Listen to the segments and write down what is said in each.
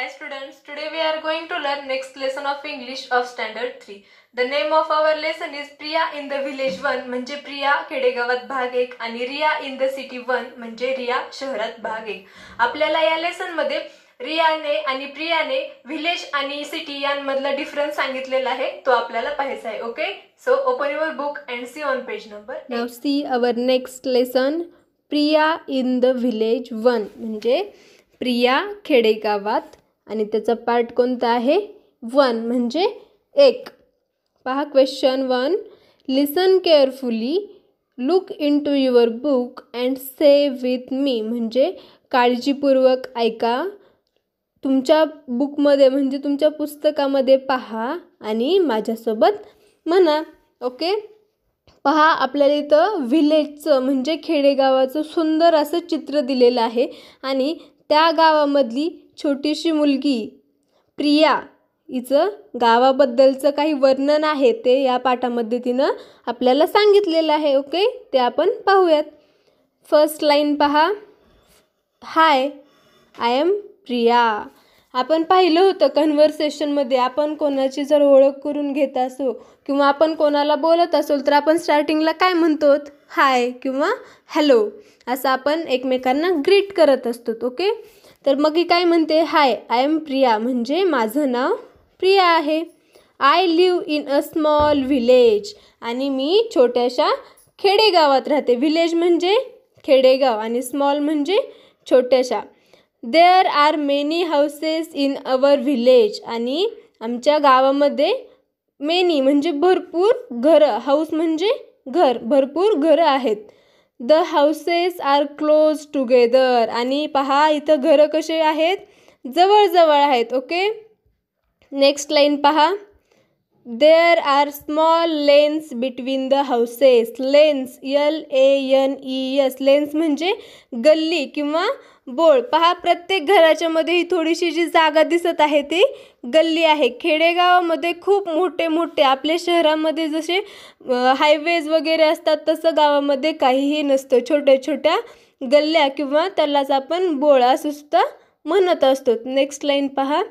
High students, today we are going to learn next lesson of English of standard 3. The name of our lesson is Priya in the village 1 म्हणजे प्रिया खेडेगावात भाग 1 आणि Riya in the city 1 म्हणजे रिया शहरात भाग 1. आपल्याला या लेसन मध्ये रियाने आणि प्रियाने विलेज आणि सिटी यांमधला डिफरन्स सांगितलेला आहे तो आपल्याला पाहायचा आहे okay so open your book and see on page number नव्ह see our next lesson Priya in the village one म्हणजे प्रिया खेडेगावात आणि त्याचा पार्ट कोणता आहे वन म्हणजे एक पहा question one listen carefully look into your book and say with me म्हणजे काळजीपूर्वक ऐका तुमच्या बुकमध्ये म्हणजे तुमच्या पुस्तकामध्ये पहा आणि माझ्यासोबत म्हणा ओके पहा आपल्याला इथं व्हिलेजचं म्हणजे खेडेगावाचं सुंदर असं चित्र दिलेलं आहे आणि त्या गावामधली छोटीशी मुलगी प्रिया हिचं गावाबद्दलचं काही वर्णन आहे ते या पाठामध्ये तिनं आपल्याला सांगितलेलं आहे ओके ते आपण पाहूयात फर्स्ट लाईन पहा हाय आय एम प्रिया आपण पाहिलं होतं कन्व्हर्सेशनमध्ये आपण कोणाची जर ओळख करून घेत असो किंवा आपण कोणाला बोलत असोल तर आपण स्टार्टिंगला काय म्हणतो हाय किंवा हॅलो असं आपण एकमेकांना ग्रीट करत असतो ओके तर मग ही काय म्हणते हाय आय एम प्रिया म्हणजे माझं नाव प्रिया आहे I live in a small village आणि मी छोट्याशा खेडेगावात राहते व्हिलेज म्हणजे खेडेगाव आणि स्मॉल म्हणजे छोट्याशा there are many houses in our village आणि आमच्या गावामध्ये मेनी म्हणजे भरपूर घरं हाऊस म्हणजे घर भरपूर घरं आहेत the houses are close together आणि पहा इथं घरं कसे आहेत जवळजवळ आहेत ओके नेक्स्ट लाईन पहा There are small lanes between the houses. Lanes, L A N E S. Lanes म्हणजे गल्ली किंवा बोळ पहा प्रत्येक घराच्या मध्ये ही थोडीशी जी जागा दिसत आहे ती गल्ली आहे खेडेगावामध्ये खूप मोठे मोठे आपल्या शहरामध्ये जसे हायवेज वगैरे असतात तसं गावामध्ये काहीही नसतं छोट्या छोट्या गल्ल्या किंवा त्यालाच आपण बोळ असं सुद्धा म्हणत असतो नेक्स्ट लाईन पहा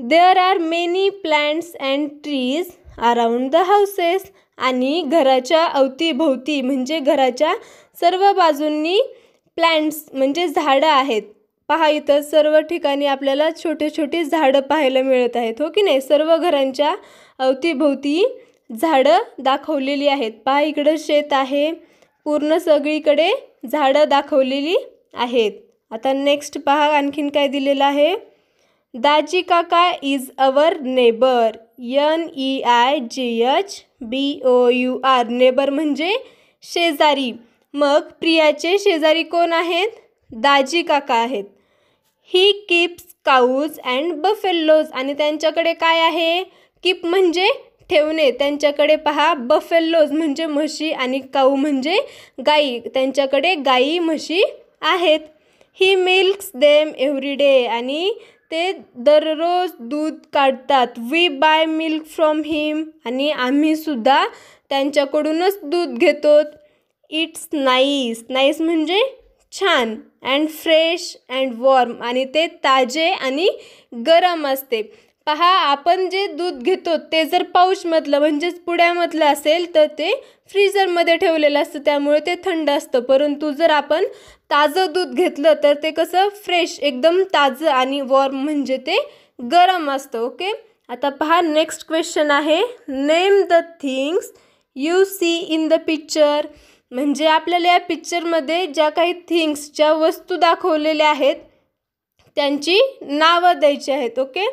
There are many plants and trees around the houses. आणि घराच्या अवतीभोवती म्हणजे घराच्या सर्व बाजूंनी प्लांट्स म्हणजे झाडं आहेत पहा इथं सर्व ठिकाणी आपल्याला छोटे छोटे झाडं पाहायला मिळत आहेत हो की नाही सर्व घरांच्या अवतीभोवती झाडं दाखवलेली आहेत पहा इकडं शेत आहे पूर्ण सगळीकडे झाडं दाखवलेली आहेत आता नेक्स्ट पहा आणखीन काय दिलेलं आहे दाजी काका is our neighbour N E I G H B O U R neighbour म्हणजे शेजारी मग प्रियाचे शेजारी कोण आहेत दाजी काका आहेत ही किप्स काऊज अँड बफेल्लोज आणि त्यांच्याकडे काय आहे किप म्हणजे ठेवणे त्यांच्याकडे पहा बफेल्लोज म्हणजे म्हशी आणि काऊ म्हणजे गाई त्यांच्याकडे गाई म्हशी आहेत he milks them every day आणि ते दररोज दूध काढतात we buy milk from him आणि आम्हीसुद्धा त्यांच्याकडूनच दूध घेतो इट्स नाईस नाईस म्हणजे छान अँड फ्रेश अँड वॉर्म आणि ते ताजे आणि गरम असते पहा आपण जे दूध घेतो ते जर पाऊचमधलं म्हणजेच पुड्यामधलं असेल तर ते फ्रीजरमध्ये ठेवलेलं असतं त्यामुळे ते थंड असतं परंतु जर आपण ताजं दूध घेतलं तर ते कसं फ्रेश एकदम ताजं आणि वॉर्म म्हणजे ते गरम असतं ओके आता पहा नेक्स्ट क्वेश्चन आहे name the things you see in the picture म्हणजे आपल्याला या पिक्चरमध्ये ज्या काही थिंग्स ज्या वस्तू दाखवलेल्या आहेत त्यांची नावं द्यायची आहेत ओके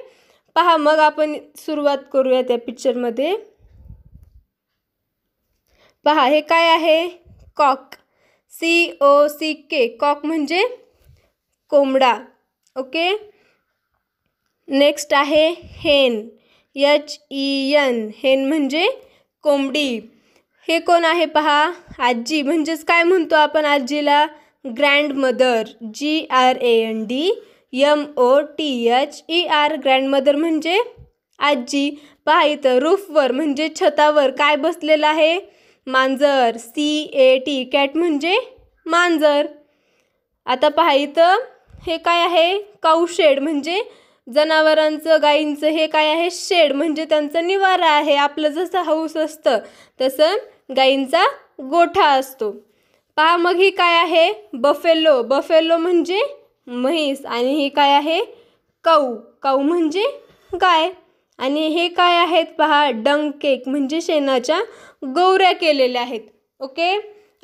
पहा मग आपण सुरुवात करूया त्या पिक्चरमध्ये पहा हे काय आहे cock C O C K cock म्हणजे कोंबडा ओके नेक्स्ट आहे हेन एच ई एन हेन म्हणजे कोंबडी हे कोण आहे पहा आजी म्हणजेच काय म्हणतो आपण आजीला grandmother G R A N D M O T H E R grandmother म्हणजे आजी पहा इथं रूफवर म्हणजे छतावर काय बसलेलं आहे मांजर सी ए टी कॅट म्हणजे मांजर आता पहा इथं हे काय आहे काऊशेड म्हणजे जनावरांचं गाईंचं हे काय आहे शेड म्हणजे त्यांचं निवारा आहे आपलं जसं हाऊस असतं तसं गाईंचा गोठा असतो पहा मग ही काय आहे बफेलो बफेलो म्हणजे म्हैस आणि हे काय आहे कऊ कऊ म्हणजे गाय आणि हे काय आहेत पहा डंक केक म्हणजे शेणाच्या गौऱ्या केलेल्या आहेत ओके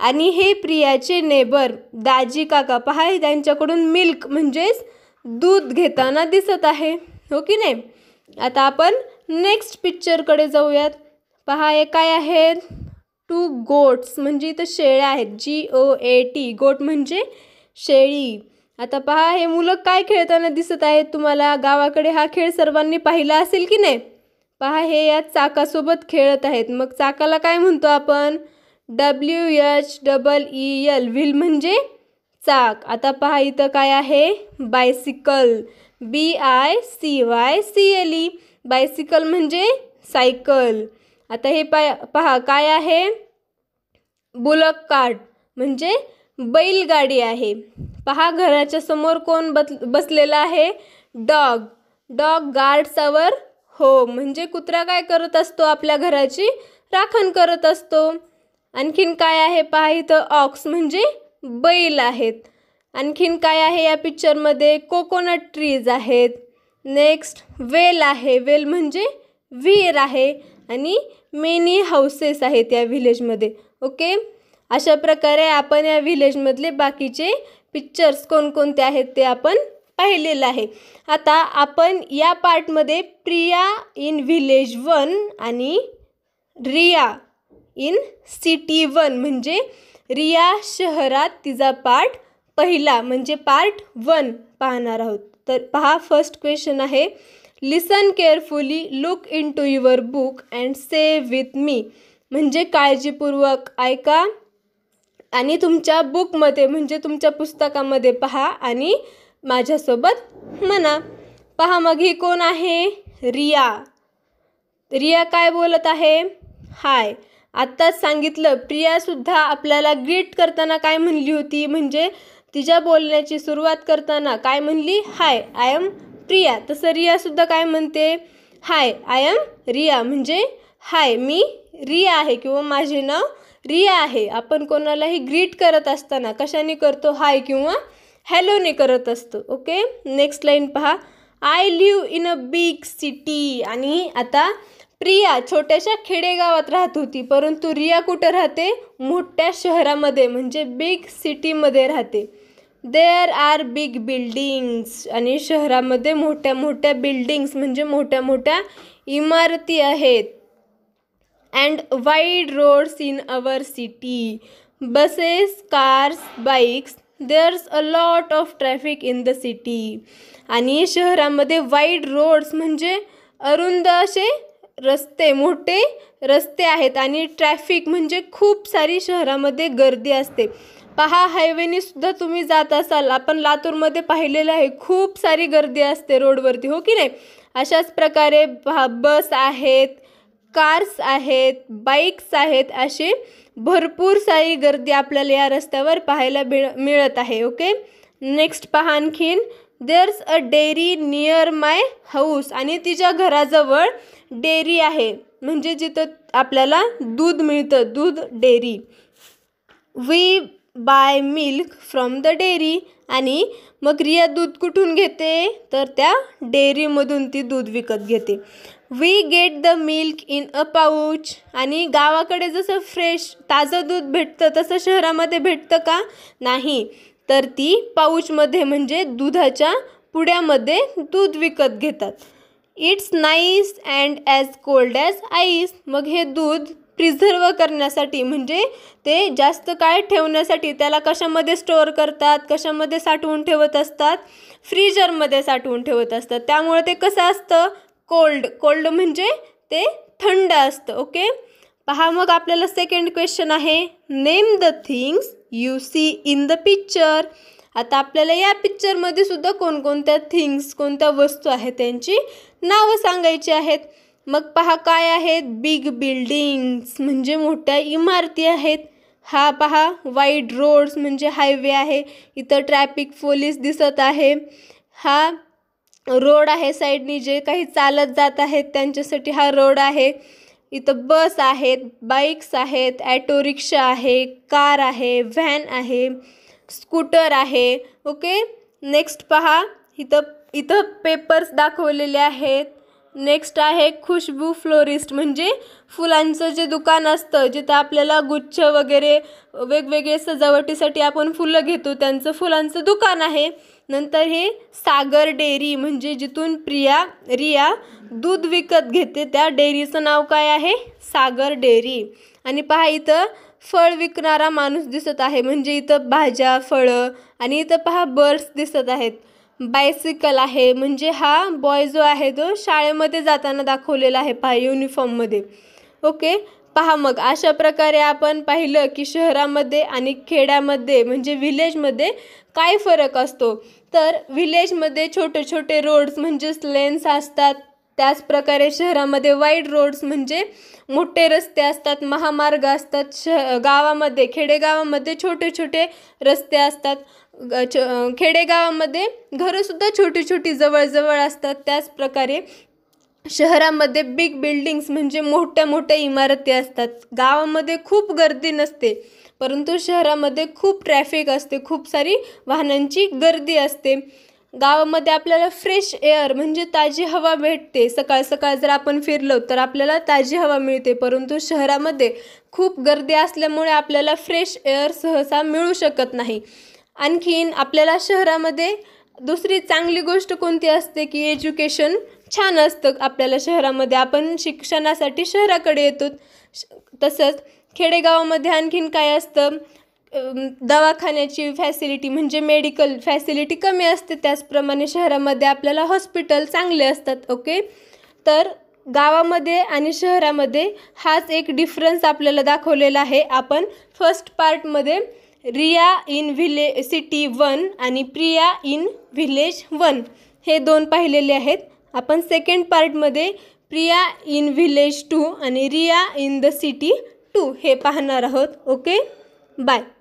आणि हे प्रियाचे नेबर दाजी काका पहा त्यांच्याकडून मिल्क म्हणजेच दूध घेताना दिसत आहे हो की नाही आता आपण नेक्स्ट पिक्चरकडे जाऊयात पहा हे काय आहेत टू गोट्स म्हणजे इथं शेळ्या आहेत जी ओ ए टी गोट म्हणजे शेळी आता पहा हे मुलं काय खेळताना दिसत आहेत तुम्हाला गावाकडे हा खेळ सर्वांनी पाहिला असेल की नाही पहा हे या चाकासोबत खेळत आहेत मग चाकाला काय म्हणतो आपण W H double E L wheel म्हणजे चाक आता पहा इथं काय आहे bicycle B I C Y C L E bicycle म्हणजे सायकल आता हे पाय पहा काय आहे बुलक कार्ट म्हणजे बैलगाडी आहे पहा घराच्या समोर कोण बस बसलेला आहे डॉग डॉग गार्ड्स हो म्हणजे कुत्रा काय करत असतो आपल्या घराची राखण करत असतो आणखीन काय आहे पहा इथं ऑक्स म्हणजे बैल आहेत आणखीन काय आहे या पिक्चरमध्ये कोकोनट ट्रीज आहेत नेक्स्ट वेल आहे वेल म्हणजे व्हीर आहे आणि मेनी हाऊसेस आहेत या व्हिलेजमध्ये ओके अशा प्रकारे आपण या व्हिलेजमधले बाकीचे पिक्चर्स कोणकोणते आहेत ते आपण पाहिलेलं आहे आता आपण या पार्टमध्ये प्रिया इन व्हिलेज वन आणि रिया इन सिटी वन म्हणजे रिया शहरात तिचा पार्ट पहिला म्हणजे पार्ट वन पाहणार आहोत तर पहा फर्स्ट क्वेश्चन आहे listen carefully look into your book and say with me म्हणजे काळजीपूर्वक ऐका आणि तुमच्या बुकमध्ये म्हणजे तुमच्या पुस्तकामध्ये पहा आणि माझ्यासोबत म्हणा पहा मग ही कोण आहे रिया रिया काय बोलत आहे हाय आत्ताच सांगितलं प्रियासुद्धा आपल्याला ग्रीट करताना काय म्हणली होती म्हणजे तिच्या बोलण्याची सुरुवात करताना काय म्हणली हाय आय एम प्रिया तसं रियासुद्धा काय म्हणते हाय आय एम रिया म्हणजे हाय मी रिया आहे किंवा माझे नाव रिया आहे आपण कोणालाही ग्रीट करत असताना कशाने करतो हाय किंवा हॅलोने करत असतो ओके नेक्स्ट लाईन पहा I live in a big city आणि आता प्रिया छोट्याशा खेडेगावात राहत होती परंतु रिया कुठं राहते मोठ्या शहरामध्ये म्हणजे बिग सिटीमध्ये राहते देअर आर बिग बिल्डिंग्स आणि शहरामध्ये मोठ्या मोठ्या बिल्डिंग्स म्हणजे मोठ्या मोठ्या इमारती आहेत and wide roads in our city buses cars bikes there's a lot of traffic in the city आणि शहरामध्ये वाईड रोड्स म्हणजे अरुंद असे रस्ते मोठे रस्ते आहेत आणि ट्रॅफिक म्हणजे खूप सारी शहरामध्ये गर्दी असते पहा हायवेने सुद्धा तुम्ही जात असाल आपण लातूरमध्ये पाहिलेलं आहे खूप सारी गर्दी असते रोडवरती हो की नाही अशाच प्रकारे बस आहेत कार्स आहेत बाईक्स आहेत असे भरपूर सारी गर्दी आपल्याला या रस्त्यावर पाहायला मिळ मिळत आहे ओके नेक्स्ट पहा आणखीन there's a dairy near my house आणि तिच्या घराजवळ डेअरी आहे म्हणजे जिथं आपल्याला दूध मिळतं दूध dairy we buy milk from the dairy आणि मग रिया दूध कुठून घेते तर त्या डेअरीमधून ती दूध विकत घेते we get the milk in a pouch आणि गावाकडे जसं फ्रेश ताजं दूध भेटतं तसं शहरामध्ये भेटतं का नाही तर ती पाऊचमध्ये म्हणजे दुधाच्या पुड्यामध्ये दूध विकत घेतात it's nice and as cold as ice मग हे दूध प्रिझर्व करण्यासाठी म्हणजे ते जास्त काळ ठेवण्यासाठी त्याला कशामध्ये स्टोअर करतात कशामध्ये साठवून ठेवत असतात फ्रीजरमध्ये साठवून ठेवत असतात त्यामुळे ते कसं असतं कोल्ड कोल्ड म्हणजे ते थंड असतं ओके पहा मग आपल्याला सेकंड क्वेश्चन आहे name the things you see in the picture आता आपल्याला या पिक्चरमध्ये सुद्धा कोणकोणत्या थिंग्स कोणत्या वस्तू आहेत त्यांची नावं सांगायची आहेत मग पहा काय आहेत बिग बिल्डिंग्स म्हणजे मोठ्या इमारती आहेत हा पहा वाईड रोड्स म्हणजे हायवे आहे इथं ट्रॅफिक पोलीस दिसत आहे हा रोड आहे साईडनी जे काही चालत जात आहेत त्यांच्यासाठी हा रोड आहे इथं बस आहेत बाईक्स आहेत ॲटो रिक्षा आहे कार आहे व्हॅन आहे स्कूटर आहे ओके नेक्स्ट पहा इथं इथं पेपर्स दाखवलेले आहेत नेक्स्ट आहे खुशबू फ्लोरिस्ट म्हणजे फुलांचं जे दुकान असतं जिथं आपल्याला गुच्छ वगैरे वेगवेगळे सजावटीसाठी आपण फुलं घेतो त्यांचं फुलांचं दुकान आहे नंतर हे सागर डेअरी म्हणजे जिथून प्रिया रिया दूध विकत घेते त्या डेअरीचं नाव काय आहे सागर डेअरी आणि पहा इथं फळ विकणारा माणूस दिसत आहे म्हणजे इथं भाज्या फळं आणि इथं पहा बर्ड्स दिसत आहेत बायसिकल आहे म्हणजे हा बॉय जो आहे तो शाळेमध्ये जाताना दाखवलेला आहे पहा युनिफॉर्ममध्ये ओके पहा मग अशा प्रकारे आपण पाहिलं की शहरामध्ये आणि खेड्यामध्ये म्हणजे व्हिलेजमध्ये काय फरक असतो तर व्हिलेजमध्ये छोटे छोटे रोड्स म्हणजेच लेन्स असतात त्याचप्रकारे शहरामध्ये वाईड रोड्स म्हणजे मोठे रस्ते असतात महामार्ग असतात शह गावामध्ये खेडेगावामध्ये छोटे छोटे रस्ते असतात खेडेगावामध्ये घरंसुद्धा छोटी छोटी जवळजवळ असतात त्याचप्रकारे शहरामध्ये बिग बिल्डिंग्स म्हणजे मोठ्या मोठ्या इमारती असतात गावामध्ये खूप गर्दी नसते परंतु शहरामध्ये खूप ट्रॅफिक असते खूप सारी वाहनांची गर्दी असते गावामध्ये आपल्याला फ्रेश एअर म्हणजे ताजी हवा भेटते सकाळ सकाळ जर आपण फिरलो तर आपल्याला ताजी हवा मिळते परंतु शहरामध्ये खूप गर्दी असल्यामुळे आपल्याला फ्रेश एअर सहसा मिळू शकत नाही आणखीन आपल्याला शहरामध्ये दुसरी चांगली गोष्ट कोणती असते की एज्युकेशन छान असतं आपल्याला शहरामध्ये आपण शिक्षणासाठी शहराकडे येतो तसंच खेडेगावामध्ये आणखीन काय असतं दवाखान्याची फॅसिलिटी म्हणजे मेडिकल फॅसिलिटी कमी असते त्याचप्रमाणे शहरामध्ये आपल्याला हॉस्पिटल चांगले असतात ओके तर गावामध्ये आणि शहरामध्ये हाच एक डिफरन्स आपल्याला दाखवलेला आहे आपण फर्स्ट पार्टमध्ये Riya in village city one आणि प्रिया इन व्हिलेज वन हे दोन पाहिलेले आहेत आपण सेकंड पार्टमध्ये प्रिया इन व्हिलेज टू आणि Riya in the city two हे पाहणार आहोत ओके बाय